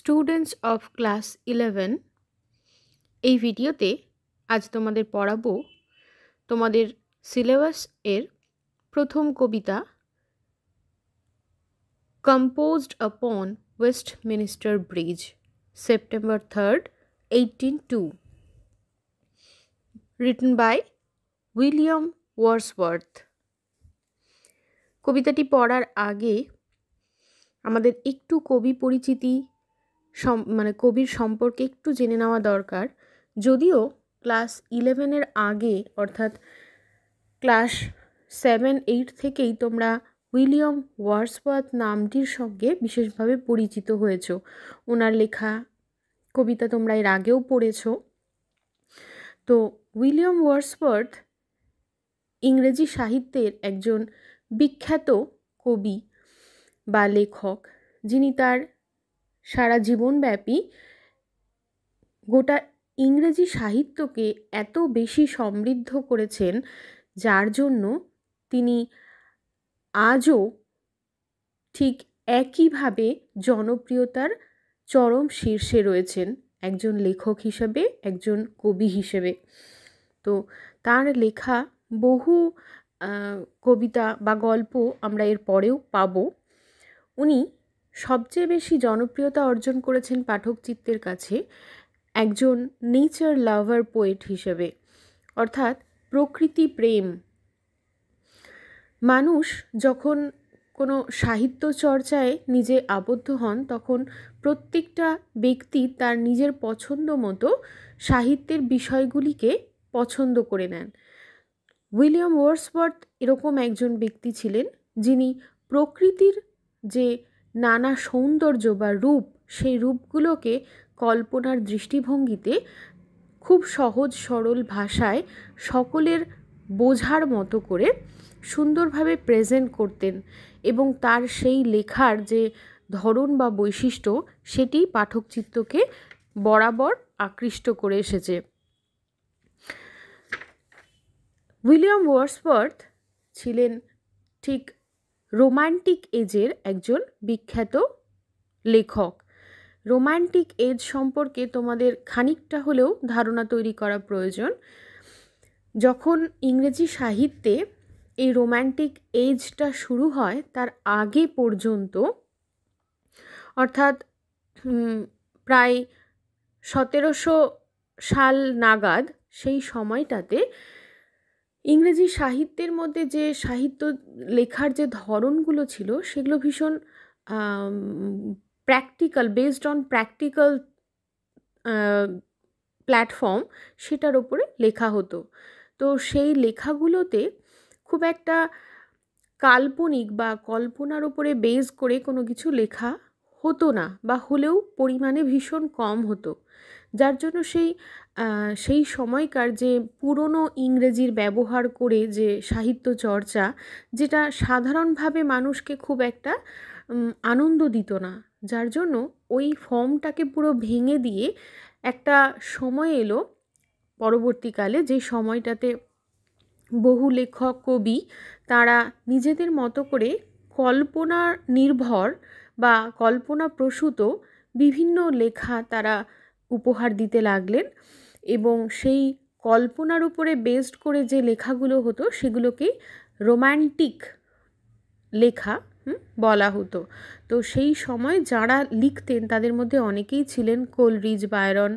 Students of class eleven এই ভিডিওতে আজ তোমাদের পড়াবো তোমাদের সিলেবাস এর প্রথম কবিতা composed upon Westminster Bridge September third eighteen two written by William Wordsworth কবিতাটি পড়ার আগে আমাদের একটু কবি পরিচিতি সম মানে কবির সম্পর্কে একটু জেনে নেওয়া দরকার যদিও ক্লাস ইলেভেনের আগে অর্থাৎ ক্লাস সেভেন এইট থেকেই তোমরা উইলিয়াম ওয়ার্সওয়াত নামটির সঙ্গে বিশেষভাবে পরিচিত হয়েছ ওনার লেখা কবিতা তোমরা এর আগেও পড়েছ তো উইলিয়াম ওয়ার্সওয়ার্থ ইংরেজি সাহিত্যের একজন বিখ্যাত কবি বা লেখক যিনি তার সারা জীবনব্যাপী গোটা ইংরেজি সাহিত্যকে এত বেশি সমৃদ্ধ করেছেন যার জন্য তিনি আজও ঠিক একইভাবে জনপ্রিয়তার চরম শীর্ষে রয়েছেন একজন লেখক হিসেবে একজন কবি হিসেবে তো তার লেখা বহু কবিতা বা গল্প আমরা এর পরেও পাব উনি সবচেয়ে বেশি জনপ্রিয়তা অর্জন করেছেন পাঠকচিত্তের কাছে একজন নেচার লাভার পোয়েট হিসেবে অর্থাৎ প্রকৃতি প্রেম মানুষ যখন কোনো সাহিত্য চর্চায় নিজে আবদ্ধ হন তখন প্রত্যেকটা ব্যক্তি তার নিজের পছন্দ মতো সাহিত্যের বিষয়গুলিকে পছন্দ করে নেন উইলিয়াম ওয়ার্সওয়ার্থ এরকম একজন ব্যক্তি ছিলেন যিনি প্রকৃতির যে নানা সৌন্দর্য বা রূপ সেই রূপগুলোকে কল্পনার দৃষ্টিভঙ্গিতে খুব সহজ সরল ভাষায় সকলের বোঝার মতো করে সুন্দরভাবে প্রেজেন্ট করতেন এবং তার সেই লেখার যে ধরন বা বৈশিষ্ট্য সেটি পাঠকচিত্রকে বরাবর আকৃষ্ট করে এসেছে উইলিয়াম ওয়ার্সওয়ার্থ ছিলেন ঠিক রোমান্টিক এজের একজন বিখ্যাত লেখক রোমান্টিক এজ সম্পর্কে তোমাদের খানিকটা হলেও ধারণা তৈরি করা প্রয়োজন যখন ইংরেজি সাহিত্যে এই রোম্যান্টিক এজটা শুরু হয় তার আগে পর্যন্ত অর্থাৎ প্রায় সতেরোশো সাল নাগাদ সেই সময়টাতে ইংরেজি সাহিত্যের মধ্যে যে সাহিত্য লেখার যে ধরনগুলো ছিল সেগুলো ভীষণ practical based on practical platform সেটার ওপরে লেখা হতো তো সেই লেখাগুলোতে খুব একটা কাল্পনিক বা কল্পনার ওপরে বেস করে কোনো কিছু লেখা হতো না বা হলেও পরিমাণে ভীষণ কম হতো যার জন্য সেই সেই সময়কার যে পুরনো ইংরেজির ব্যবহার করে যে সাহিত্য চর্চা যেটা সাধারণভাবে মানুষকে খুব একটা আনন্দ দিত না যার জন্য ওই ফর্মটাকে পুরো ভেঙে দিয়ে একটা সময় এলো পরবর্তীকালে যে সময়টাতে বহু লেখক কবি তারা নিজেদের মতো করে কল্পনা নির্ভর বা কল্পনা প্রসূত বিভিন্ন লেখা তারা উপহার দিতে লাগলেন এবং সেই কল্পনার উপরে বেসড করে যে লেখাগুলো হতো সেগুলোকে রোম্যান্টিক লেখা বলা হতো তো সেই সময় যারা লিখতেন তাদের মধ্যে অনেকেই ছিলেন কোলরিজ বায়রন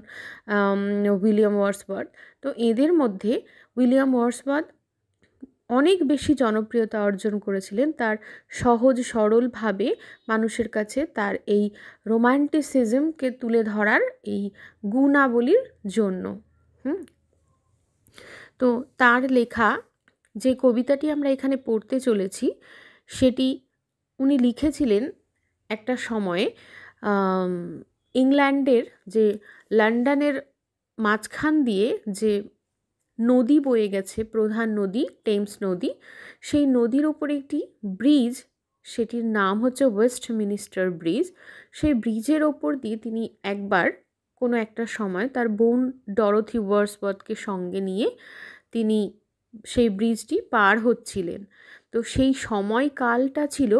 উইলিয়াম ওয়ার্সবার্থ তো এদের মধ্যে উইলিয়াম ওয়ার্সবার্থ অনেক বেশি জনপ্রিয়তা অর্জন করেছিলেন তার সহজ সরলভাবে মানুষের কাছে তার এই রোমান্টিসিজমকে তুলে ধরার এই গুণাবলীর জন্য হুম তো তার লেখা যে কবিতাটি আমরা এখানে পড়তে চলেছি সেটি উনি লিখেছিলেন একটা সময়ে ইংল্যান্ডের যে লন্ডনের মাঝখান দিয়ে যে নদী বয়ে গেছে প্রধান নদী টেমস নদী সেই নদীর ওপরে একটি ব্রিজ সেটির নাম হচ্ছে ওয়েস্ট মিনিস্টার ব্রিজ সেই ব্রিজের ওপর দিয়ে তিনি একবার কোনো একটা সময় তার বোন ডরথি ওয়ার্সবদকে সঙ্গে নিয়ে তিনি সেই ব্রিজটি পার হচ্ছিলেন তো সেই সময়কালটা ছিল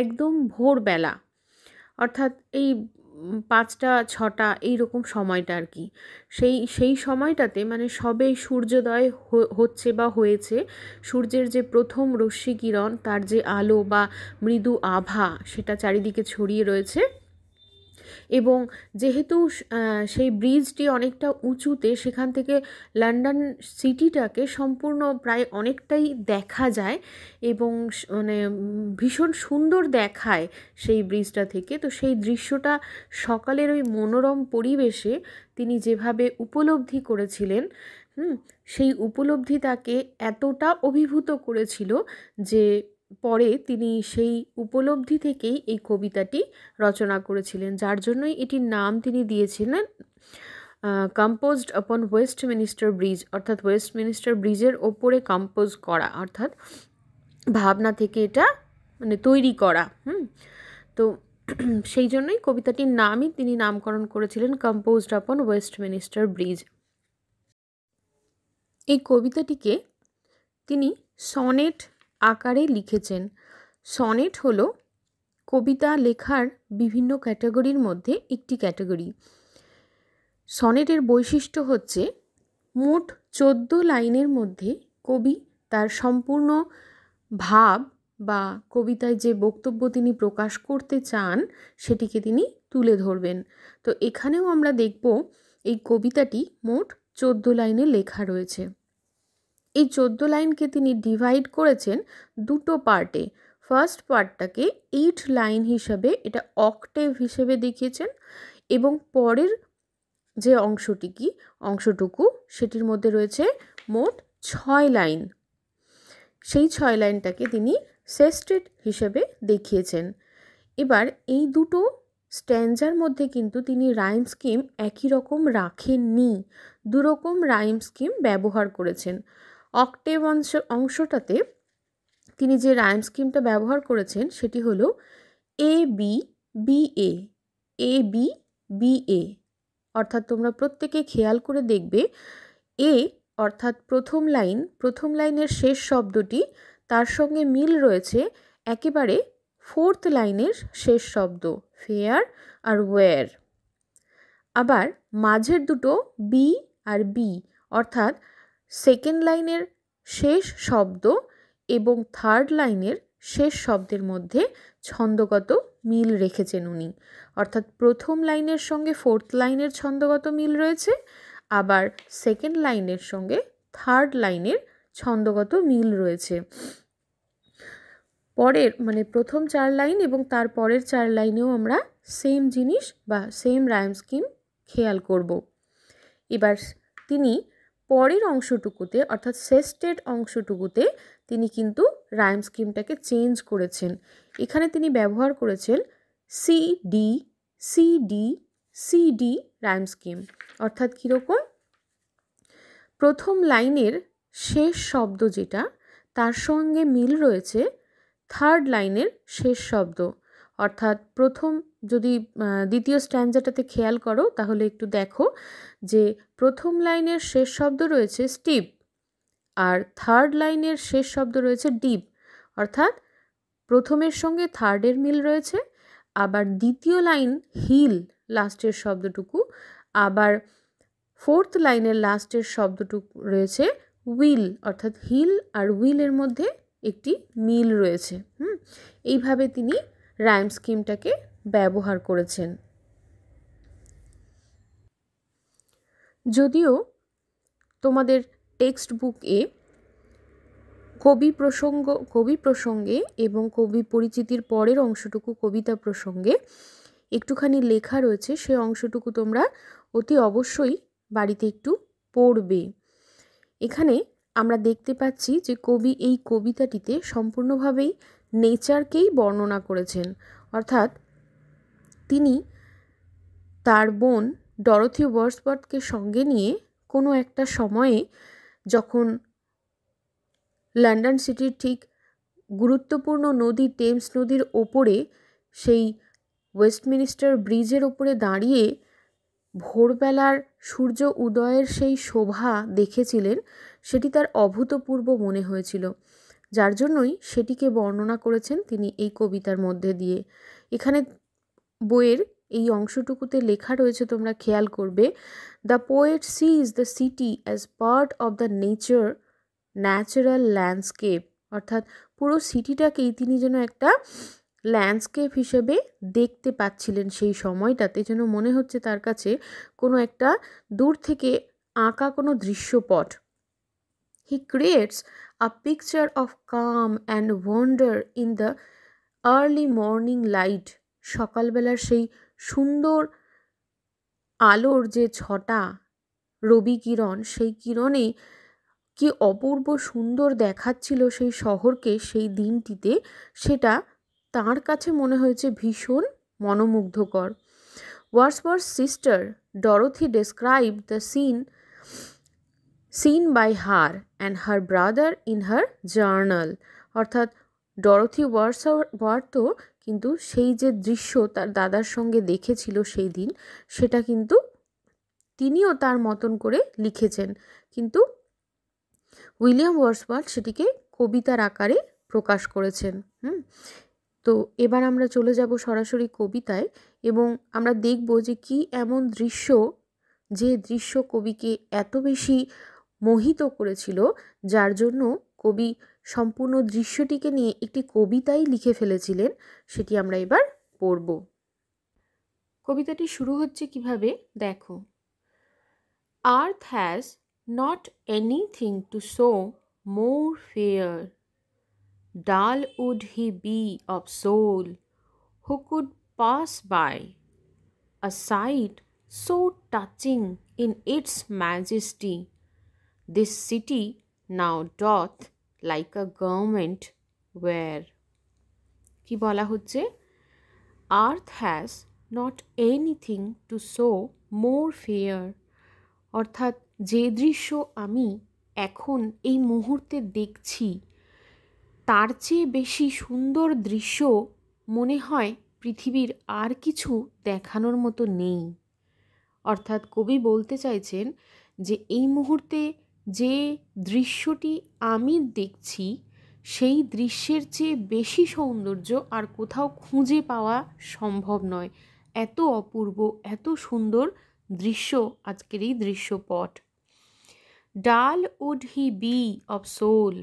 একদম ভোরবেলা অর্থাৎ এই পাঁচটা ছটা এইরকম সময়টা আর কি সেই সেই সময়টাতে মানে সবে সূর্যোদয় হচ্ছে বা হয়েছে সূর্যের যে প্রথম রশ্মি কিরণ তার যে আলো বা মৃদু আভা সেটা চারিদিকে ছড়িয়ে রয়েছে এবং যেহেতু সেই ব্রিজটি অনেকটা উঁচুতে সেখান থেকে লন্ডন সিটিটাকে সম্পূর্ণ প্রায় অনেকটাই দেখা যায় এবং মানে ভীষণ সুন্দর দেখায় সেই ব্রিজটা থেকে তো সেই দৃশ্যটা সকালের ওই মনোরম পরিবেশে তিনি যেভাবে উপলব্ধি করেছিলেন হুম সেই উপলব্ধি তাকে এতটা অভিভূত করেছিল যে পরে তিনি সেই উপলব্ধি থেকেই এই কবিতাটি রচনা করেছিলেন যার জন্যই এটির নাম তিনি দিয়েছিলেন composed upon Westminster Bridge অর্থাৎ ওয়েস্ট মিনিস্টার ব্রিজের ওপরে কম্পোজ করা অর্থাৎ ভাবনা থেকে এটা মানে তৈরি করা হুম তো সেই জন্যই কবিতাটির নামই তিনি নামকরণ করেছিলেন composed upon Westminster bridge এই কবিতাটিকে তিনি সনেট আকারে লিখেছেন সনেট হল কবিতা লেখার বিভিন্ন ক্যাটাগরির মধ্যে একটি ক্যাটাগরি সনেটের বৈশিষ্ট্য হচ্ছে মোট চোদ্দ লাইনের মধ্যে কবি তার সম্পূর্ণ ভাব বা কবিতায় যে বক্তব্য তিনি প্রকাশ করতে চান সেটিকে তিনি তুলে ধরবেন তো এখানেও আমরা দেখব এই কবিতাটি মোট চোদ্দ লাইনে লেখা রয়েছে এই চোদ্দ লাইনকে তিনি ডিভাইড করেছেন দুটো পার্টে ফার্স্ট পার্টটাকে এইট লাইন হিসাবে এটা অকটেভ হিসেবে দেখিয়েছেন এবং পরের যে অংশটি কি অংশটুকু সেটির মধ্যে রয়েছে মোট ছয় লাইন সেই ছয় লাইনটাকে তিনি সেস্টেড হিসেবে দেখিয়েছেন এবার এই দুটো স্ট্যান্ডার মধ্যে কিন্তু তিনি রাইম স্কিম একই রকম রাখেননি দুরকম রাইম স্কিম ব্যবহার করেছেন অক্টেভ অংশ অংশটাতে তিনি যে রাইম স্কিমটা ব্যবহার করেছেন সেটি হল A B B A A B B A অর্থাৎ তোমরা প্রত্যেকে খেয়াল করে দেখবে এ অর্থাৎ প্রথম লাইন প্রথম লাইনের শেষ শব্দটি তার সঙ্গে মিল রয়েছে একেবারে ফোর্থ লাইনের শেষ শব্দ ফেয়ার আর ওয়্যার আবার মাঝের দুটো বি আর বি অর্থাৎ সেকেন্ড লাইনের শেষ শব্দ এবং থার্ড লাইনের শেষ শব্দের মধ্যে ছন্দগত মিল রেখেছেন উনি অর্থাৎ প্রথম লাইনের সঙ্গে ফোর্থ লাইনের ছন্দগত মিল রয়েছে আবার সেকেন্ড লাইনের সঙ্গে থার্ড লাইনের ছন্দগত মিল রয়েছে পরের মানে প্রথম চার লাইন এবং তার পরের চার লাইনেও আমরা সেম জিনিস বা সেম রায়ম স্কিম খেয়াল করব এবার তিনি পরের অংশটুকুতে অর্থাৎ সেস্টেড অংশটুকুতে তিনি কিন্তু রাইম স্কিমটাকে চেঞ্জ করেছেন এখানে তিনি ব্যবহার করেছেন C D C D C D rhyme scheme অর্থাৎ কীরকম প্রথম লাইনের শেষ শব্দ যেটা তার সঙ্গে মিল রয়েছে থার্ড লাইনের শেষ শব্দ অর্থাৎ প্রথম যদি দ্বিতীয় স্ট্যান্ডাটাতে খেয়াল করো তাহলে একটু দেখো যে প্রথম লাইনের শেষ শব্দ রয়েছে স্টিপ আর থার্ড লাইনের শেষ শব্দ রয়েছে ডিপ অর্থাৎ প্রথমের সঙ্গে থার্ডের মিল রয়েছে আবার দ্বিতীয় লাইন হিল লাস্টের শব্দটুকু আবার ফোর্থ লাইনের লাস্টের শব্দটুকু রয়েছে উইল অর্থাৎ হিল আর উইলের মধ্যে একটি মিল রয়েছে হুম এইভাবে তিনি রাইম স্কিমটাকে ব্যবহার করেছেন যদিও তোমাদের টেক্সট বুকে কবি প্রসঙ্গ কবি প্রসঙ্গে এবং কবি পরিচিতির পরের অংশটুকু কবিতা প্রসঙ্গে একটুখানি লেখা রয়েছে সে অংশটুকু তোমরা অতি অবশ্যই বাড়িতে একটু পড়বে এখানে আমরা দেখতে পাচ্ছি যে কবি এই কবিতাটিতে সম্পূর্ণভাবেই নেচারকেই বর্ণনা করেছেন অর্থাৎ তিনি তার বোন ডরথি ওয়ার্সবার্থকে সঙ্গে নিয়ে কোনো একটা সময়ে যখন লন্ডন সিটির ঠিক গুরুত্বপূর্ণ নদী টেমস নদীর ওপরে সেই ওয়েস্টমিনিস্টার ব্রিজের ওপরে দাঁড়িয়ে ভোরবেলার সূর্য উদয়ের সেই শোভা দেখেছিলেন সেটি তার অভূতপূর্ব মনে হয়েছিল যার জন্যই সেটিকে বর্ণনা করেছেন তিনি এই কবিতার মধ্যে দিয়ে এখানে বইয়ের এই অংশটুকুতে লেখা রয়েছে তোমরা খেয়াল করবে the poet sees the city as part of the nature natural landscape অর্থাৎ পুরো সিটিটাকেই তিনি যেন একটা ল্যান্ডস্কেপ হিসেবে দেখতে পাচ্ছিলেন সেই সময়টাতে যেন মনে হচ্ছে তার কাছে কোনো একটা দূর থেকে আঁকা কোনো দৃশ্যপট He creates a picture of calm and wonder in the early morning light. সকালবেলার সেই সুন্দর আলোর যে ছটা রবি কিরণ সেই কিরণে কি অপূর্ব সুন্দর দেখাচ্ছিল সেই শহরকে সেই দিনটিতে সেটা তার কাছে মনে হয়েছে ভীষণ মনোমুগ্ধকর Words Wordsworth's sister Dorothy describe the scene scene by her and her brother in her journal অর্থাৎ ডরথি ওয়ার্স ওয়ার্থ কিন্তু সেই যে দৃশ্য তার দাদার সঙ্গে দেখেছিল সেই দিন সেটা কিন্তু তিনিও তার মতন করে লিখেছেন কিন্তু উইলিয়াম ওয়ার্সওয়ার্থ সেটিকে কবিতার আকারে প্রকাশ করেছেন হুম তো এবার আমরা চলে যাব সরাসরি কবিতায় এবং আমরা দেখব যে কি এমন দৃশ্য যে দৃশ্য কবিকে এত বেশি মোহিত করেছিল যার জন্য কবি সম্পূর্ণ দৃশ্যটিকে নিয়ে একটি কবিতাই লিখে ফেলেছিলেন সেটি আমরা এবার পড়ব কবিতাটি শুরু হচ্ছে কিভাবে দেখো earth has not anything to show more fair dull would he be of soul who could pass by a sight so touching in its majesty This city now doth like a government where কি বলা হচ্ছে earth has not anything to show more fair অর্থাৎ যে দৃশ্য আমি এখন এই মুহূর্তে দেখছি তার চেয়ে বেশি সুন্দর দৃশ্য মনে হয় পৃথিবীর আর কিছু দেখানোর মতো নেই অর্থাৎ কবি বলতে চাইছেন যে এই মুহূর্তে যে দৃশ্যটি আমি দেখছি সেই দৃশ্যের চেয়ে বেশি সৌন্দর্য আর কোথাও খুঁজে পাওয়া সম্ভব নয় এত অপূর্ব এত সুন্দর দৃশ্য আজকের এই দৃশ্যপট dull would he be of soul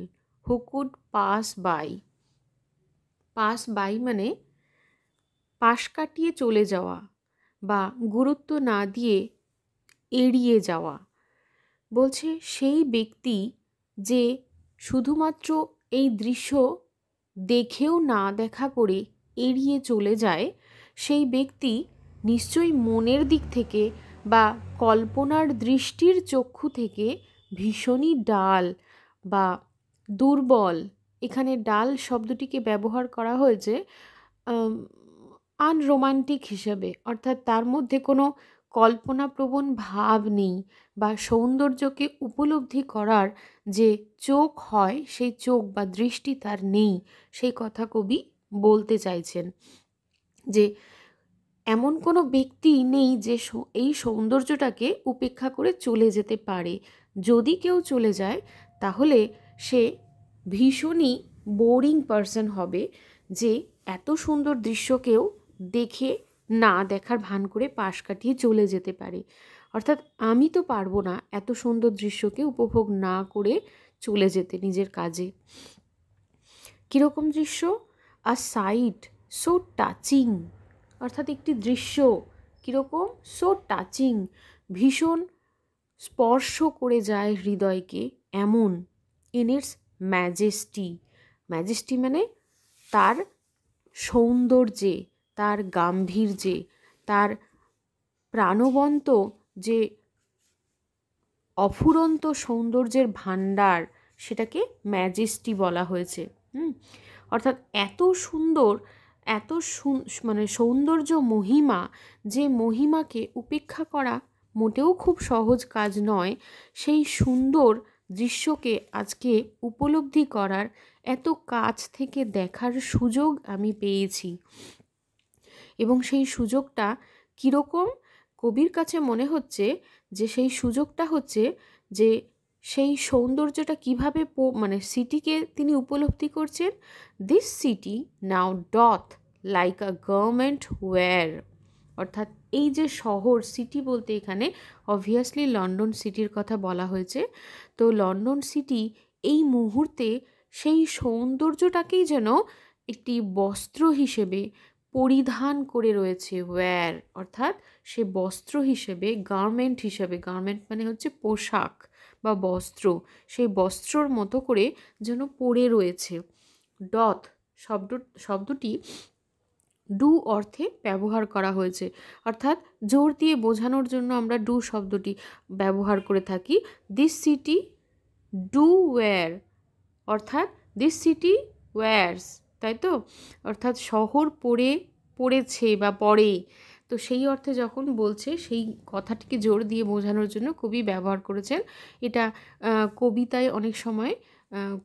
who could pass by pass by মানে পাশ কাটিয়ে চলে যাওয়া বা গুরুত্ব না দিয়ে এড়িয়ে যাওয়া বলছে সেই ব্যক্তি যে শুধুমাত্র এই দৃশ্য দেখেও না দেখা করে এড়িয়ে চলে যায় সেই ব্যক্তি নিশ্চয়ই মনের দিক থেকে বা কল্পনার দৃষ্টির চক্ষু থেকে ভীষণই ডাল বা দুর্বল এখানে ডাল শব্দটিকে ব্যবহার করা হয়েছে আনরোমান্টিক হিসেবে অর্থাৎ তার মধ্যে কোনো কল্পনাপ্রবণ ভাব নেই বা সৌন্দর্যকে উপলব্ধি করার যে চোখ হয় সেই চোখ বা দৃষ্টি তার নেই সেই কথা কবি বলতে চাইছেন যে এমন কোনো ব্যক্তি নেই যে এই সৌন্দর্যটাকে উপেক্ষা করে চলে যেতে পারে যদি কেউ চলে যায় তাহলে সে ভীষণই বোরিং পারসন হবে যে এত সুন্দর দৃশ্যকেও দেখে না দেখার ভান করে পাশ কাটিয়ে চলে যেতে পারে অর্থাৎ আমি তো পারবো না এত সুন্দর দৃশ্যকে উপভোগ না করে চলে যেতে নিজের কাজে কীরকম দৃশ্য আ সাইট সো টাচিং অর্থাৎ একটি দৃশ্য কীরকম সো টাচিং ভীষণ স্পর্শ করে যায় হৃদয়কে এমন ইন ইটস ম্যাজেস্টি ম্যাজেস্টি মানে তার সৌন্দর্যে তার গাম্ভীর্যে তার প্রাণবন্ত যে অফুরন্ত সৌন্দর্যের ভাণ্ডার সেটাকে ম্যাজেস্টি বলা হয়েছে হুম অর্থাৎ এত সুন্দর এত মানে সৌন্দর্য মহিমা যে মহিমাকে উপেক্ষা করা মোটেও খুব সহজ কাজ নয় সেই সুন্দর দৃশ্যকে আজকে উপলব্ধি করার এত কাছ থেকে দেখার সুযোগ আমি পেয়েছি এবং সেই সুযোগটা কীরকম কবির কাছে মনে হচ্ছে যে সেই সুযোগটা হচ্ছে যে সেই সৌন্দর্যটা কিভাবে মানে সিটিকে তিনি উপলব্ধি করছেন this city now doth like a garment wear অর্থাৎ এই যে শহর সিটি বলতে এখানে অবভিয়াসলি লন্ডন সিটির কথা বলা হয়েছে তো লন্ডন সিটি এই মুহূর্তে সেই সৌন্দর্যটাকেই যেন একটি বস্ত্র হিসেবে পরিধান করে রয়েছে ওয়্যার অর্থাৎ সে বস্ত্র হিসেবে গার্মেন্ট হিসেবে গার্মেন্ট মানে হচ্ছে পোশাক বা বস্ত্র সেই বস্ত্রর মতো করে যেন পরে রয়েছে ডথ শব্দ শব্দটি ডু অর্থে ব্যবহার করা হয়েছে অর্থাৎ জোর দিয়ে বোঝানোর জন্য আমরা ডু শব্দটি ব্যবহার করে থাকি দিস সিটি ডু ওয়্যার অর্থাৎ দিস সিটি ওয়্যার্স তাই তো অর্থাৎ শহর পড়ে পড়েছে বা পড়ে তো সেই অর্থে যখন বলছে সেই কথাটিকে জোর দিয়ে বোঝানোর জন্য কবি ব্যবহার করেছেন এটা কবিতায় অনেক সময়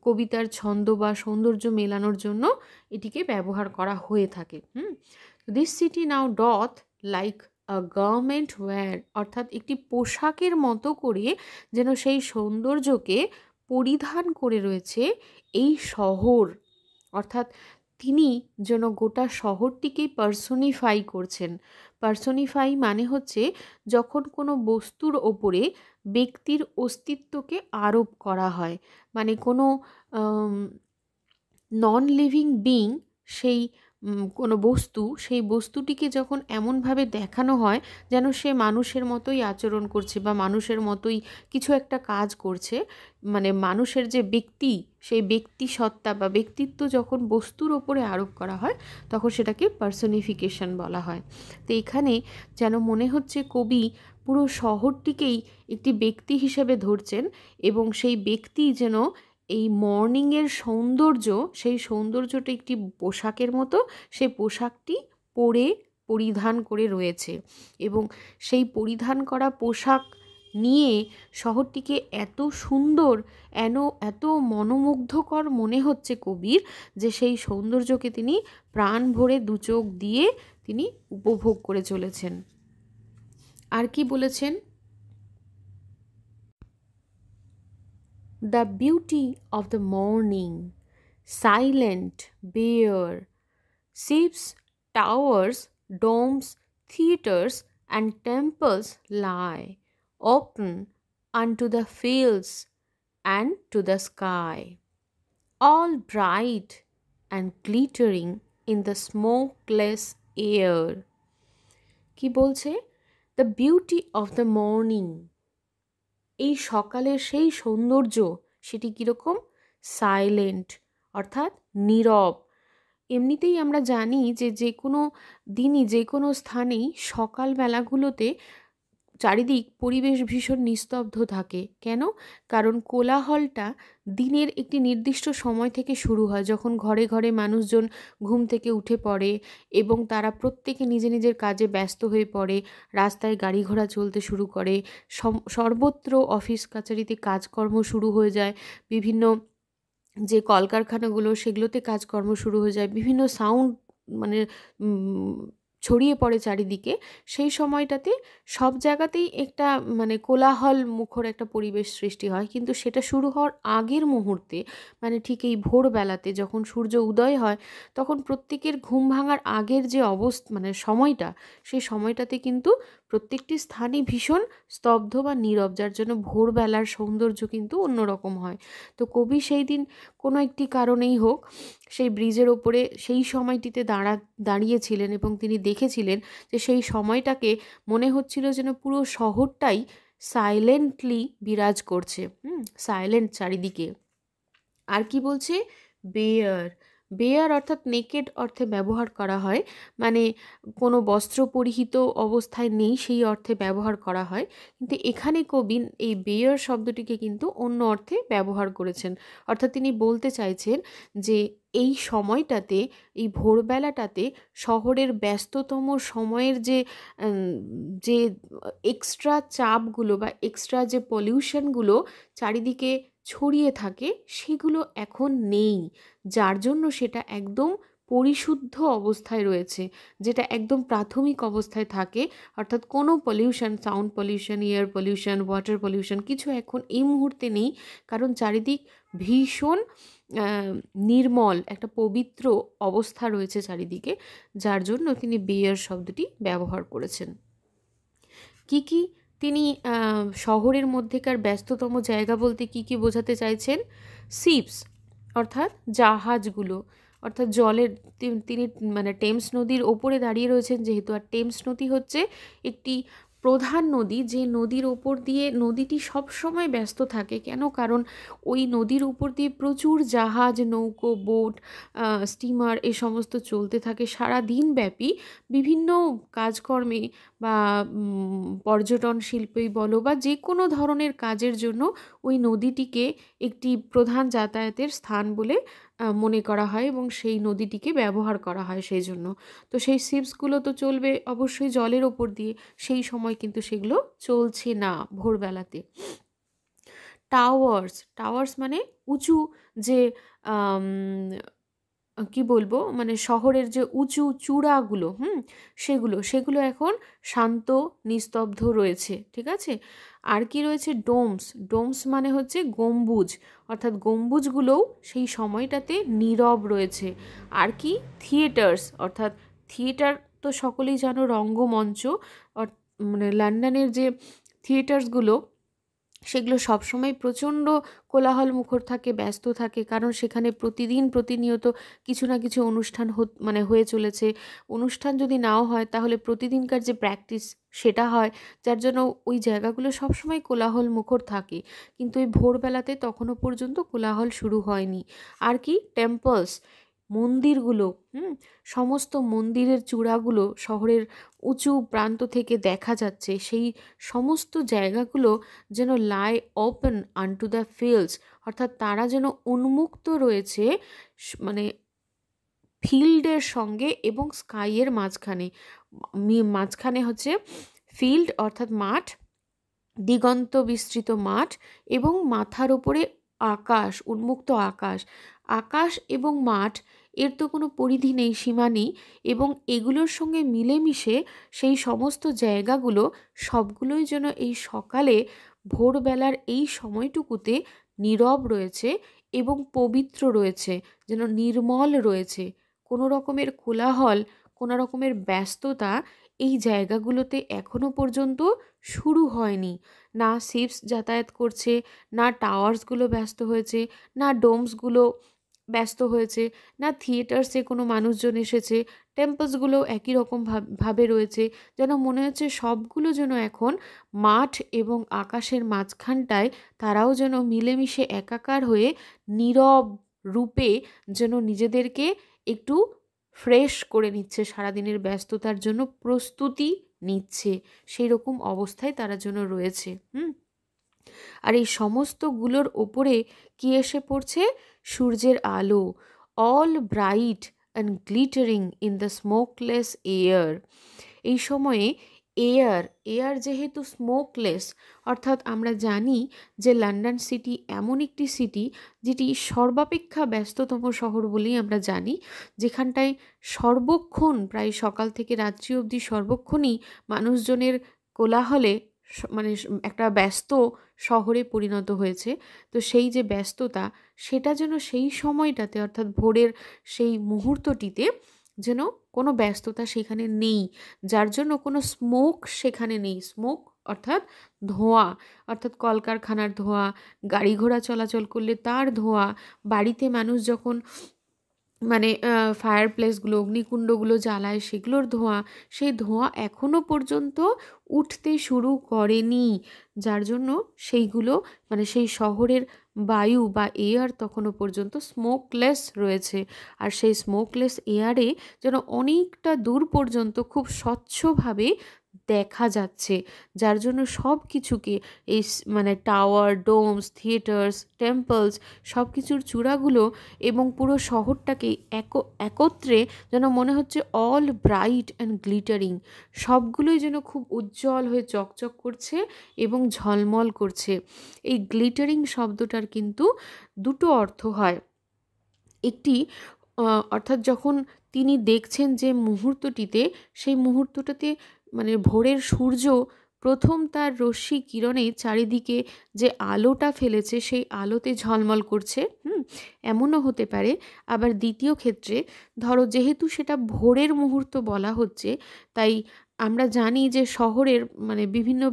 কবিতার ছন্দ বা সৌন্দর্য মেলানোর জন্য এটিকে ব্যবহার করা হয়ে থাকে hmm this city now doth like a garment wear অর্থাৎ একটি পোশাকের মতো করে যেন সেই সৌন্দর্যকে পরিধান করে রয়েছে এই শহর অর্থাৎ তিনি যেন গোটা শহরটিকেই পার্সোনিফাই করছেন পার্সোনিফাই মানে হচ্ছে যখন কোনো বস্তুর ওপরে ব্যক্তির অস্তিত্বকে আরোপ করা হয় মানে কোনো নন লিভিং বিং সেই কোনো বস্তু সেই বস্তুটিকে যখন এমনভাবে দেখানো হয় যেন সে মানুষের মতোই আচরণ করছে বা মানুষের মতোই কিছু একটা কাজ করছে মানে মানুষের যে ব্যক্তি সেই ব্যক্তি সত্তা বা ব্যক্তিত্ব যখন বস্তুর ওপরে আরোপ করা হয় তখন সেটাকে পার্সোনিফিকেশন বলা হয় তো এখানে যেন মনে হচ্ছে কবি পুরো শহরটিকেই একটি ব্যক্তি হিসেবে ধরছেন এবং সেই ব্যক্তি যেন এই মর্নিংয়ের সৌন্দর্য সেই সৌন্দর্যটা একটি পোশাকের মতো সেই পোশাকটি পরে পরিধান করে রয়েছে এবং সেই পরিধান করা পোশাক নিয়ে শহরটিকে এত সুন্দর এন এত মনোমুগ্ধকর মনে হচ্ছে কবির যে সেই সৌন্দর্যকে তিনি প্রাণ ভরে দুচোখ দিয়ে তিনি উপভোগ করে চলেছেন আর কি বলেছেন the beauty of the morning, silent, bare, ships, towers, domes, theatres, and temples lie open unto the fields and to the sky, all bright and glittering in the smokeless air. কি বলছে the beauty of the morning এই সকালের সেই সৌন্দর্য সেটি কীরকম silent অর্থাৎ নীরব এমনিতেই আমরা জানি যে যে কোনো দিনই যে কোনো স্থানেই সকালবেলাগুলোতে চারিদিক পরিবেশ ভীষণ নিস্তব্ধ থাকে কেন কারণ কোলাহলটা দিনের একটি নির্দিষ্ট সময় থেকে শুরু হয় যখন ঘরে ঘরে মানুষজন ঘুম থেকে উঠে পড়ে এবং তারা প্রত্যেকে নিজে নিজের কাজে ব্যস্ত হয়ে পড়ে রাস্তায় গাড়ি ঘোড়া চলতে শুরু করে সর্বত্র অফিস কাছারিতে কাজকর্ম শুরু হয়ে যায় বিভিন্ন যে কলকারখানাগুলো সেগুলোতে কাজকর্ম শুরু হয়ে যায় বিভিন্ন সাউন্ড মানে ছড়িয়ে পড়ে চারিদিকে সেই সময়টাতে সব জায়গাতেই একটা মানে কোলাহল মুখর একটা পরিবেশ সৃষ্টি হয় কিন্তু সেটা শুরু হওয়ার আগের মুহূর্তে মানে ঠিক এই ভোরবেলাতে যখন সূর্য উদয় হয় তখন প্রত্যেকের ঘুম ভাঙার আগের যে অবস্থা মানে সময়টা সেই সময়টাতে কিন্তু প্রত্যেকটি স্থানই ভীষণ স্তব্ধ বা নীরব যার জন্য ভোরবেলার সৌন্দর্য কিন্তু অন্যরকম হয় তো কবি সেই দিন কোনো একটি কারণেই হোক সেই ব্রিজের ওপরে সেই সময়টিতে দাঁড়া দাঁড়িয়েছিলেন এবং তিনি দেখেছিলেন যে সেই সময়টাকে মনে হচ্ছিল যেন পুরো শহরটাই সাইলেন্টলি বিরাজ করছে হুম সাইলেন্ট চারিদিকে আর কি বলছে বেয়ার বেয়ার অর্থাৎ নেকেড অর্থে ব্যবহার করা হয় মানে কোনো বস্ত্র পরিহিত অবস্থায় নেই সেই অর্থে ব্যবহার করা হয় কিন্তু এখানে কবি এই বেয়ার শব্দটিকে কিন্তু অন্য অর্থে ব্যবহার করেছেন অর্থাৎ তিনি বলতে চাইছেন যে এই সময়টাতে এই ভোরবেলাটাতে শহরের ব্যস্ততম সময়ের যে যে এক্সট্রা চাপগুলো বা এক্সট্রা যে পলিউশনগুলো চারিদিকে ছড়িয়ে থাকে সেগুলো এখন নেই যার জন্য সেটা একদম পরিশুদ্ধ অবস্থায় রয়েছে যেটা একদম প্রাথমিক অবস্থায় থাকে অর্থাৎ কোনো pollution sound pollution air pollution water pollution কিছু এখন এই মুহূর্তে নেই কারণ চারিদিক ভীষণ নির্মল একটা পবিত্র অবস্থা রয়েছে চারিদিকে যার জন্য তিনি বিয়ার শব্দটি ব্যবহার করেছেন কি কী তিনি শহরের মধ্যেকার ব্যস্ততম জায়গা বলতে কি কি বোঝাতে চাইছেন সিপস অর্থাৎ জাহাজগুলো অর্থাৎ জলের তিনি মানে টেমস নদীর ওপরে দাঁড়িয়ে রয়েছেন যেহেতু আর টেমস নদী হচ্ছে একটি প্রধান নদী যে নদীর ওপর দিয়ে নদীটি সবসময় ব্যস্ত থাকে কেন কারণ ওই নদীর উপর দিয়ে প্রচুর জাহাজ নৌকো বোট স্টিমার এ সমস্ত চলতে থাকে সারা দিন ব্যাপী বিভিন্ন কাজকর্মে বা পর্যটন শিল্পেই বলো বা যে কোনো ধরনের কাজের জন্য ওই নদীটিকে একটি প্রধান যাতায়াতের স্থান বলে মনে করা হয় এবং সেই নদীটিকে ব্যবহার করা হয় সেই জন্য তো সেই শিপসগুলো তো চলবে অবশ্যই জলের ওপর দিয়ে সেই সময় কিন্তু সেগুলো চলছে না ভোরবেলাতে টাওয়ার্স টাওয়ার্স মানে উঁচু যে কি বলবো মানে শহরের যে উঁচু চূড়াগুলো হুম সেগুলো সেগুলো এখন শান্ত নিস্তব্ধ রয়েছে ঠিক আছে আর কি রয়েছে ডোমস ডোমস মানে হচ্ছে গম্বুজ অর্থাৎ গম্বুজগুলোও সেই সময়টাতে নীরব রয়েছে আর কি থিয়েটার্স অর্থাৎ থিয়েটার তো সকলেই জানো রঙ্গমঞ্চ মানে লন্ডনের যে থিয়েটার্সগুলো সেগুলো সবসময় প্রচণ্ড কোলাহল মুখর থাকে ব্যস্ত থাকে কারণ সেখানে প্রতিদিন প্রতিনিয়ত কিছু না কিছু অনুষ্ঠান মানে হয়ে চলেছে অনুষ্ঠান যদি নাও হয় তাহলে প্রতিদিনকার যে প্র্যাকটিস সেটা হয় যার জন্য ওই জায়গাগুলো সবসময় কোলাহল মুখর থাকে কিন্তু ওই ভোরবেলাতে তখনও পর্যন্ত কোলাহল শুরু হয়নি আর কি টেম্পলস মন্দিরগুলো হুম সমস্ত মন্দিরের চূড়াগুলো শহরের উঁচু প্রান্ত থেকে দেখা যাচ্ছে সেই সমস্ত জায়গাগুলো যেন lie open to the fields অর্থাৎ তারা যেন উন্মুক্ত রয়েছে মানে ফিল্ডের সঙ্গে এবং স্কাইয়ের মাঝখানে মাঝখানে হচ্ছে ফিল্ড অর্থাৎ মাঠ দিগন্ত বিস্তৃত মাঠ এবং মাথার উপরে আকাশ উন্মুক্ত আকাশ আকাশ এবং মাঠ এর তো কোনো পরিধি নেই সীমা নেই এবং এগুলোর সঙ্গে মিলেমিশে সেই সমস্ত জায়গাগুলো সবগুলোই যেন এই সকালে ভোরবেলার এই সময়টুকুতে নীরব রয়েছে এবং পবিত্র রয়েছে যেন নির্মল রয়েছে কোনো রকমের কোলাহল কোনো রকমের ব্যস্ততা এই জায়গাগুলোতে এখনও পর্যন্ত শুরু হয়নি না শিপস যাতায়াত করছে না টাওয়ার্সগুলো ব্যস্ত হয়েছে না ডোমসগুলো ব্যস্ত হয়েছে না থিয়েটার্সে কোনো মানুষজন এসেছে টেম্পলসগুলো একই রকম ভাবে রয়েছে যেন মনে হচ্ছে সবগুলো যেন এখন মাঠ এবং আকাশের মাঝখানটায় তারাও যেন মিলেমিশে একাকার হয়ে নীরব রূপে যেন নিজেদেরকে একটু ফ্রেশ করে নিচ্ছে সারাদিনের ব্যস্ততার জন্য প্রস্তুতি নিচ্ছে সেই রকম অবস্থায় তারা যেন রয়েছে হুম আর এই সমস্তগুলোর ওপরে কি এসে পড়ছে সূর্যের আলো all bright and glittering in the smokeless air এই সময়ে এয়ার এয়ার যেহেতু স্মোকলেস অর্থাৎ আমরা জানি যে লন্ডন সিটি এমন একটি সিটি যেটি সর্বাপেক্ষা ব্যস্ততম শহর বলেই আমরা জানি যেখানটায় সর্বক্ষণ প্রায় সকাল থেকে রাত্রি অবধি সর্বক্ষণই মানুষজনের কোলাহলে মানে একটা ব্যস্ত শহরে পরিণত হয়েছে তো সেই যে ব্যস্ততা সেটা যেন সেই সময়টাতে অর্থাৎ ভোরের সেই মুহূর্তটিতে যেন কোনো ব্যস্ততা সেখানে নেই যার জন্য কোনো স্মোক সেখানে নেই স্মোক অর্থাৎ ধোঁয়া অর্থাৎ কলকারখানার ধোঁয়া গাড়ি ঘোড়া চলাচল করলে তার ধোঁয়া বাড়িতে মানুষ যখন মানে ফায়ার প্লেসগুলো অগ্নিকুণ্ডগুলো জ্বালায় সেগুলোর ধোঁয়া সেই ধোঁয়া এখনও পর্যন্ত উঠতে শুরু করেনি যার জন্য সেইগুলো মানে সেই শহরের বায়ু বা এয়ার তখনও পর্যন্ত স্মোকলেস রয়েছে আর সেই স্মোকলেস এয়ারে যেন অনেকটা দূর পর্যন্ত খুব স্বচ্ছভাবে দেখা যাচ্ছে যার জন্য সব কিছুকে এই মানে টাওয়ার ডোমস থিয়েটার্স টেম্পলস সব কিছুর চূড়াগুলো এবং পুরো শহরটাকে এক একত্রে যেন মনে হচ্ছে অল ব্রাইট অ্যান্ড গ্লিটারিং সবগুলোই যেন খুব উজ্জ্বল হয়ে চকচক করছে এবং ঝলমল করছে এই গ্লিটারিং শব্দটার কিন্তু দুটো অর্থ হয় একটি অর্থাৎ যখন তিনি দেখছেন যে মুহূর্তটিতে সেই মুহূর্তটাতে মানে ভোরের সূর্য প্রথম তার রশ্মি কিরণে চারিদিকে যে আলোটা ফেলেছে সেই আলোতে ঝলমল করছে হুম এমনও হতে পারে আবার দ্বিতীয় ক্ষেত্রে ধরো যেহেতু সেটা ভোরের মুহূর্ত বলা হচ্ছে তাই আমরা জানি যে শহরের মানে বিভিন্ন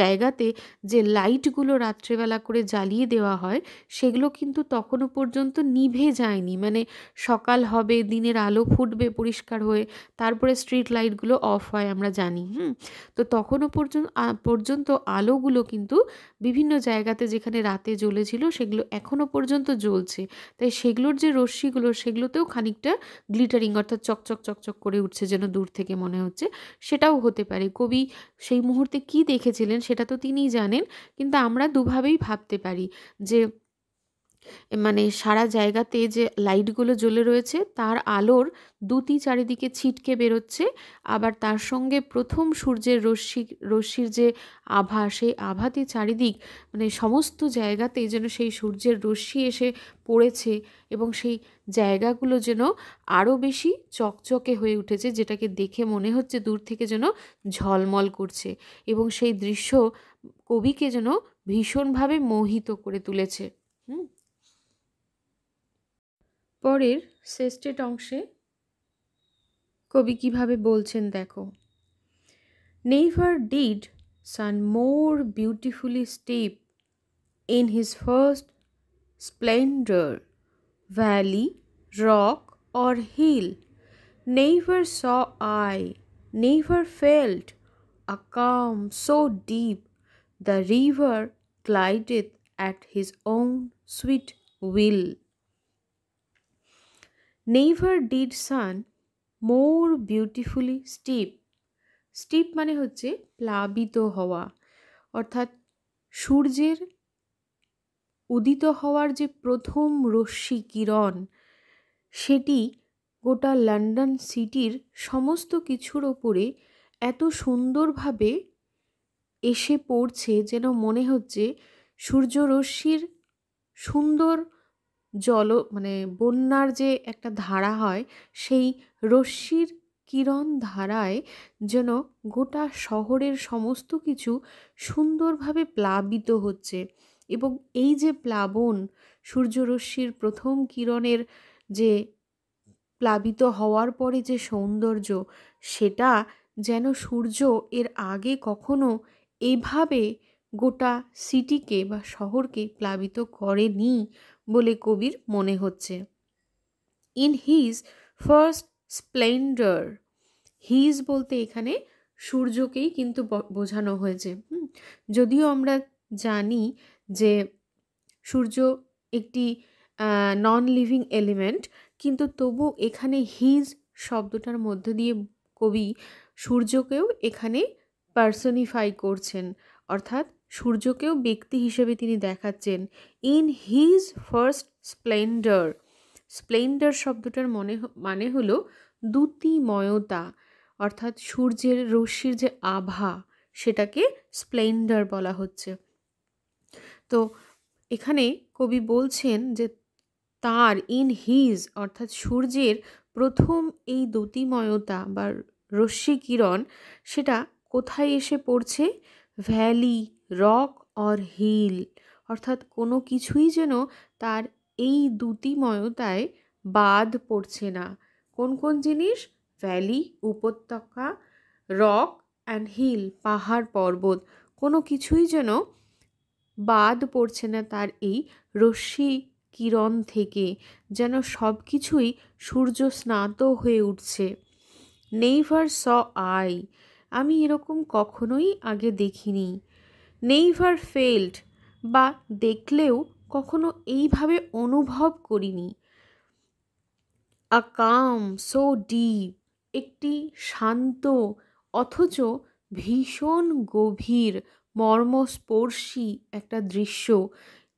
জায়গাতে যে লাইটগুলো রাত্রেবেলা করে জ্বালিয়ে দেওয়া হয় সেগুলো কিন্তু তখনও পর্যন্ত নিভে যায়নি মানে সকাল হবে দিনের আলো ফুটবে পরিষ্কার হয়ে তারপরে স্ট্রিট লাইটগুলো অফ হয় আমরা জানি হুম তো তখনও পর্যন্ত পর্যন্ত আলোগুলো কিন্তু বিভিন্ন জায়গাতে যেখানে রাতে জ্বলেছিল সেগুলো এখনও পর্যন্ত জ্বলছে তাই সেগুলোর যে রশ্মিগুলো সেগুলোতেও খানিকটা গ্লিটারিং অর্থাৎ চকচক চকচক করে উঠছে যেন দূর থেকে মনে হচ্ছে সেটাও হতে পারে কবি সেই মুহূর্তে কি দেখেছিলেন সেটা তো তিনিই জানেন কিন্তু আমরা দুভাবেই ভাবতে পারি যে মানে সারা জায়গাতে যে লাইটগুলো জ্বলে রয়েছে তার আলোর দুটি চারিদিকে ছিটকে বেরোচ্ছে আবার তার সঙ্গে প্রথম সূর্যের রশ্মি রশ্মির যে আভা সেই আভাতে চারিদিক মানে সমস্ত জায়গাতে যেন সেই সূর্যের রশ্মি এসে পড়েছে এবং সেই জায়গাগুলো যেন আরও বেশি চকচকে হয়ে উঠেছে যেটাকে দেখে মনে হচ্ছে দূর থেকে যেন ঝলমল করছে এবং সেই দৃশ্য কবিকে যেন ভীষণভাবে মোহিত করে তুলেছে হুম পরের সেস্টেট অংশে কবি কিভাবে বলছেন দেখো never did sun more beautifully steep in his first splendour valley rock or hill never saw I never felt a calm so deep the river glideth at his own sweet will. Never did sun more beautifully steep steep মানে হচ্ছে প্লাবিত হওয়া অর্থাৎ সূর্যের উদিত হওয়ার যে প্রথম রশ্মি কিরণ সেটি গোটা লন্ডন সিটির সমস্ত কিছুর ওপরে এত সুন্দরভাবে এসে পড়ছে যেন মনে হচ্ছে সূর্যরশ্মির সুন্দর জল মানে বন্যার যে একটা ধারা হয় সেই রশ্মির কিরণ ধারায় যেন গোটা শহরের সমস্ত কিছু সুন্দরভাবে প্লাবিত হচ্ছে এবং এই যে প্লাবন সূর্যরশ্মির প্রথম কিরণের যে প্লাবিত হওয়ার পরে যে সৌন্দর্য সেটা যেন সূর্য এর আগে কখনো এভাবে গোটা সিটিকে বা শহরকে প্লাবিত করেনি বলে কবির মনে হচ্ছে in his first splendour his বলতে এখানে সূর্যকেই কিন্তু বোঝানো হয়েছে যদিও আমরা জানি যে সূর্য একটি নন লিভিং এলিমেন্ট কিন্তু তবু এখানে হিজ শব্দটার মধ্য দিয়ে কবি সূর্যকেও এখানে পার্সনিফাই করছেন অর্থাৎ সূর্যকেও ব্যক্তি হিসেবে তিনি দেখাচ্ছেন in his first splendour splendour শব্দটার মনে মানে হলো দ্যুতিময়তা অর্থাৎ সূর্যের রশ্মির যে আভা সেটাকে স্প্লেন্ডার বলা হচ্ছে তো এখানে কবি বলছেন যে তার ইন হিজ অর্থাৎ সূর্যের প্রথম এই দ্যুতিময়তা বা রশ্মি কিরণ সেটা কোথায় এসে পড়ছে ভ্যালি রক অর হিল অর্থাৎ কোনো কিছুই যেন তার এই দ্যুতিময়তায় বাদ পড়ছে না কোন কোন জিনিস ভ্যালি উপত্যকা রক অ্যান্ড হিল পাহাড় পর্বত কোনো কিছুই যেন বাদ পড়ছে না তার এই রশ্মি কিরণ থেকে যেন সব কিছুই সূর্য স্নাত হয়ে উঠছে নেইভার স আই আমি এরকম কখনোই আগে দেখিনি নেইভার ফেল্ড বা দেখলেও কখনো এইভাবে অনুভব করিনি আ কাম সো ডিপ একটি শান্ত অথচ ভীষণ গভীর মর্মস্পর্শী একটা দৃশ্য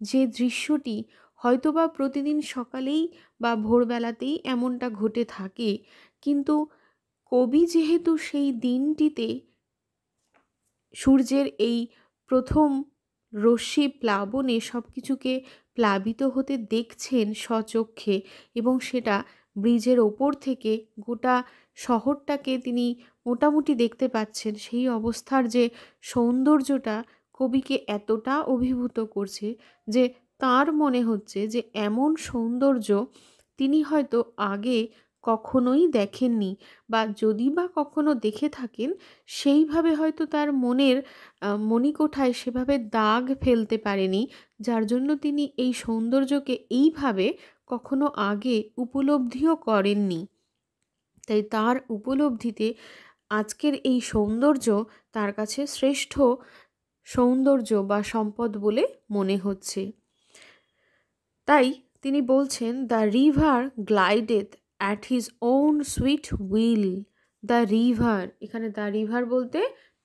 যে দৃশ্যটি হয়তোবা প্রতিদিন সকালেই বা ভোরবেলাতেই এমনটা ঘটে থাকে কিন্তু কবি যেহেতু সেই দিনটিতে সূর্যের এই প্রথম রশ্মি প্লাবনে সব কিছুকে প্লাবিত হতে দেখছেন স্বচক্ষে এবং সেটা ব্রিজের ওপর থেকে গোটা শহরটাকে তিনি মোটামুটি দেখতে পাচ্ছেন সেই অবস্থার যে সৌন্দর্যটা কবিকে এতটা অভিভূত করছে যে তার মনে হচ্ছে যে এমন সৌন্দর্য তিনি হয়তো আগে কখনোই দেখেননি বা যদি বা কখনো দেখে থাকেন সেইভাবে হয়তো তার মনের মণিকোঠায় সেভাবে দাগ ফেলতে পারেনি যার জন্য তিনি এই সৌন্দর্যকে এইভাবে কখনো আগে উপলব্ধিও করেননি তাই তার উপলব্ধিতে আজকের এই সৌন্দর্য তার কাছে শ্রেষ্ঠ সৌন্দর্য বা সম্পদ বলে মনে হচ্ছে তাই তিনি বলছেন the river glided at his own sweet will the river এখানে দ্য রিভার বলতে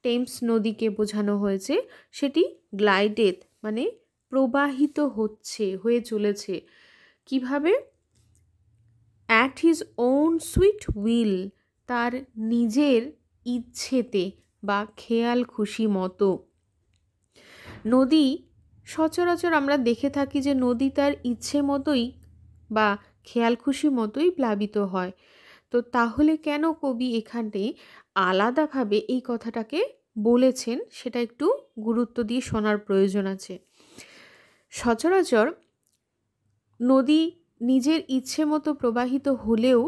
টেমস নদীকে বোঝানো হয়েছে সেটি গ্লাইডেড মানে প্রবাহিত হচ্ছে হয়ে চলেছে কিভাবে at his own sweet will তার নিজের ইচ্ছেতে বা খেয়াল খুশি মতো নদী সচরাচর আমরা দেখে থাকি যে নদী তার ইচ্ছে মতোই বা খেয়ালখুশি মতোই প্লাবিত হয় তো তাহলে কেন কবি এখানে আলাদাভাবে এই কথাটাকে বলেছেন সেটা একটু গুরুত্ব দিয়ে শোনার প্রয়োজন আছে সচরাচর নদী নিজের ইচ্ছে মতো প্রবাহিত হলেও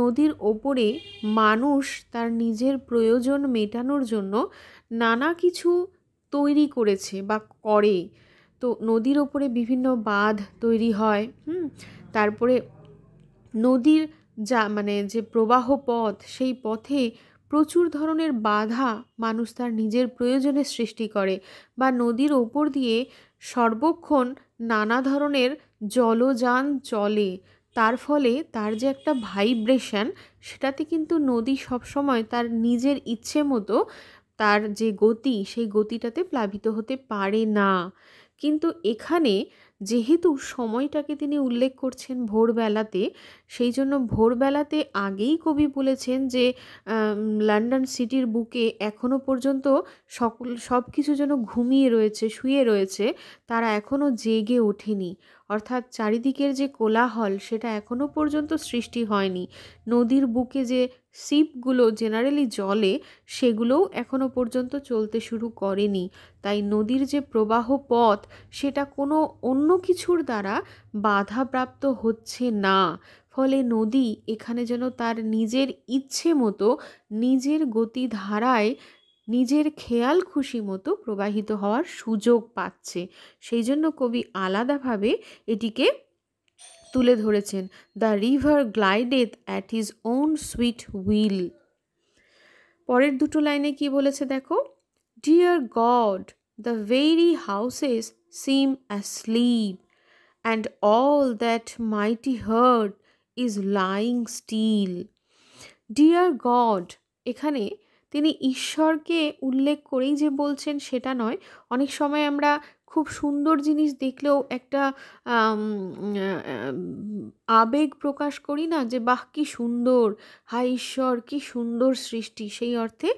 নদীর ওপরে মানুষ তার নিজের প্রয়োজন মেটানোর জন্য নানা কিছু তৈরি করেছে বা করে তো নদীর ওপরে বিভিন্ন বাঁধ তৈরি হয় হুম তারপরে নদীর যা মানে যে প্রবাহ পথ সেই পথে প্রচুর ধরনের বাধা মানুষ তার নিজের প্রয়োজনে সৃষ্টি করে বা নদীর ওপর দিয়ে সর্বক্ষণ নানা ধরনের জলযান চলে তার ফলে তার যে একটা ভাইব্রেশন সেটাতে কিন্তু নদী সবসময় তার নিজের ইচ্ছে মতো তার যে গতি সেই গতিটাতে প্লাবিত হতে পারে না কিন্তু এখানে যেহেতু সময়টাকে তিনি উল্লেখ করছেন ভোরবেলাতে সেই জন্য ভোরবেলাতে আগেই কবি বলেছেন যে লন্ডন সিটির বুকে এখনও পর্যন্ত সকল সব কিছু যেন ঘুমিয়ে রয়েছে শুয়ে রয়েছে তারা এখনও জেগে ওঠেনি অর্থাৎ চারিদিকের যে কোলাহল সেটা এখনও পর্যন্ত সৃষ্টি হয়নি নদীর বুকে যে সিপগুলো জেনারেলি জলে সেগুলোও এখনও পর্যন্ত চলতে শুরু করেনি তাই নদীর যে প্রবাহ পথ সেটা কোনো অন্য কিছুর দ্বারা বাধাপ্রাপ্ত হচ্ছে না ফলে নদী এখানে যেন তার নিজের ইচ্ছে মতো নিজের গতিধারায় নিজের খেয়াল খুশি মতো প্রবাহিত হওয়ার সুযোগ পাচ্ছে সেই জন্য কবি আলাদাভাবে এটিকে তুলে ধরেছেন the river glideth at his own sweet will পরের দুটো লাইনে কি বলেছে দেখো dear God the very houses seem asleep and all that mighty heart is lying still dear God এখানে তিনি ঈশ্বরকে উল্লেখ করেই যে বলছেন সেটা নয় অনেক সময় আমরা খুব সুন্দর জিনিস দেখলেও একটা আবেগ প্রকাশ করি না যে বাহ কি সুন্দর হা ঈশ্বর কি সুন্দর সৃষ্টি সেই অর্থে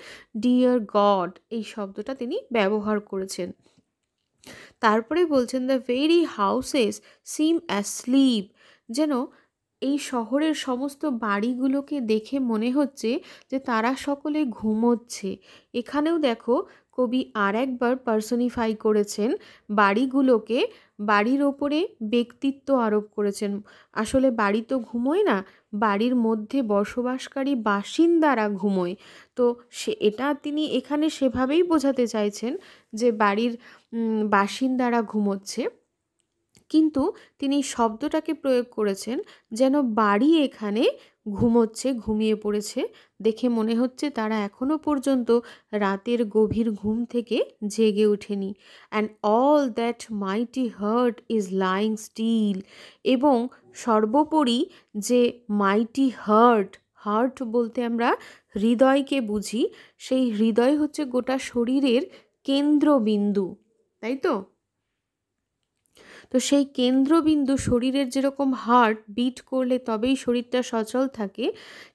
ডিয়ার গড এই শব্দটা তিনি ব্যবহার করেছেন তারপরে বলছেন the very houses seem asleep যেন এই শহরের সমস্ত বাড়িগুলোকে দেখে মনে হচ্ছে যে তারা সকলে ঘুমোচ্ছে এখানেও দেখো কবি আর একবার পার্সনিফাই করেছেন বাড়িগুলোকে বাড়ির ওপরে ব্যক্তিত্ব আরোপ করেছেন আসলে বাড়ি তো ঘুমোয় না বাড়ির মধ্যে বসবাসকারী বাসিন্দারা ঘুমোয় তো সে এটা তিনি এখানে সেভাবেই বোঝাতে চাইছেন যে বাড়ির বাসিন্দারা ঘুমোচ্ছে কিন্তু তিনি শব্দটাকে প্রয়োগ করেছেন যেন বাড়ি এখানে ঘুমোচ্ছে ঘুমিয়ে পড়েছে দেখে মনে হচ্ছে তারা এখনও পর্যন্ত রাতের গভীর ঘুম থেকে জেগে ওঠেনি and all that mighty heart is lying still এবং সর্বোপরি যে মাইটি হার্ট হার্ট বলতে আমরা হৃদয়কে বুঝি সেই হৃদয় হচ্ছে গোটা শরীরের কেন্দ্রবিন্দু তাই তো তো সেই কেন্দ্রবিন্দু শরীরের যেরকম হার্ট বিট করলে তবেই শরীরটা সচল থাকে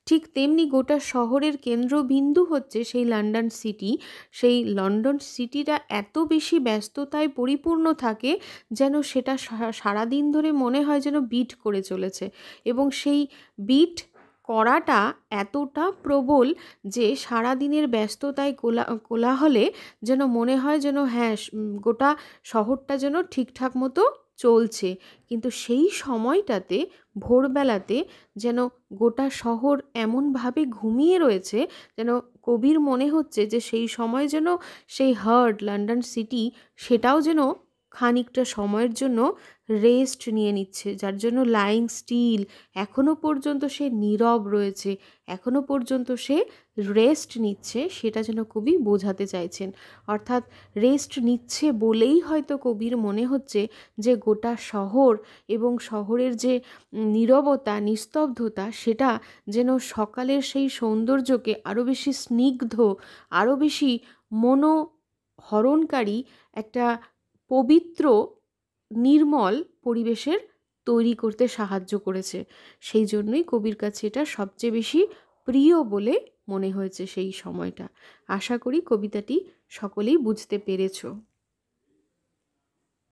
ঠিক তেমনি গোটা শহরের কেন্দ্রবিন্দু হচ্ছে সেই লন্ডন সিটি সেই লন্ডন সিটিটা এত বেশি ব্যস্ততায় পরিপূর্ণ থাকে যেন সেটা সারাদিন ধরে মনে হয় যেন বিট করে চলেছে এবং সেই বিট করাটা এতটা প্রবল যে সারা দিনের ব্যস্ততায় কোলা কোলাহলে যেন মনে হয় যেন হ্যাঁ গোটা শহরটা যেন ঠিকঠাক মতো চলছে কিন্তু সেই সময়টাতে ভোরবেলাতে যেন গোটা শহর এমনভাবে ঘুমিয়ে রয়েছে যেন কবির মনে হচ্ছে যে সেই সময় যেন সেই হার্ড লন্ডন সিটি সেটাও যেন খানিকটা সময়ের জন্য রেস্ট নিয়ে নিচ্ছে যার জন্য লাইং স্টিল এখনও পর্যন্ত সে নীরব রয়েছে এখনও পর্যন্ত সে রেস্ট নিচ্ছে সেটা যেন কবি বোঝাতে চাইছেন অর্থাৎ রেস্ট নিচ্ছে বলেই হয়তো কবির মনে হচ্ছে যে গোটা শহর এবং শহরের যে নীরবতা নিস্তব্ধতা সেটা যেন সকালের সেই সৌন্দর্যকে আরও বেশি স্নিগ্ধ আরও বেশি মনোহরণকারী একটা পবিত্র নির্মল পরিবেশের তৈরি করতে সাহায্য করেছে সেই জন্যই কবির কাছে এটা সবচেয়ে বেশি প্রিয় বলে মনে হয়েছে সেই সময়টা আশা করি কবিতাটি সকলেই বুঝতে পেরেছো